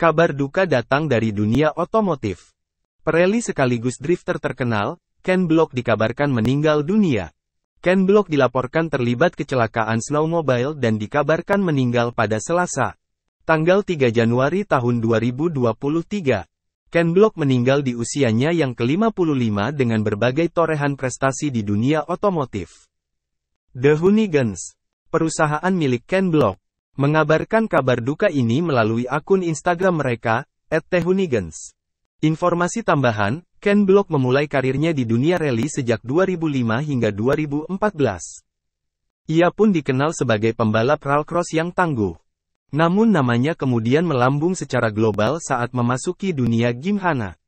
Kabar duka datang dari dunia otomotif. Pirelli sekaligus drifter terkenal, Ken Block dikabarkan meninggal dunia. Ken Block dilaporkan terlibat kecelakaan snowmobile dan dikabarkan meninggal pada Selasa, tanggal 3 Januari tahun 2023. Ken Block meninggal di usianya yang ke-55 dengan berbagai torehan prestasi di dunia otomotif. The Hunigans, perusahaan milik Ken Block, mengabarkan kabar duka ini melalui akun Instagram mereka, @tehunigens. Informasi tambahan, Ken Block memulai karirnya di dunia rally sejak 2005 hingga 2014. Ia pun dikenal sebagai pembalap rallycross yang tangguh. Namun namanya kemudian melambung secara global saat memasuki dunia Gimhana.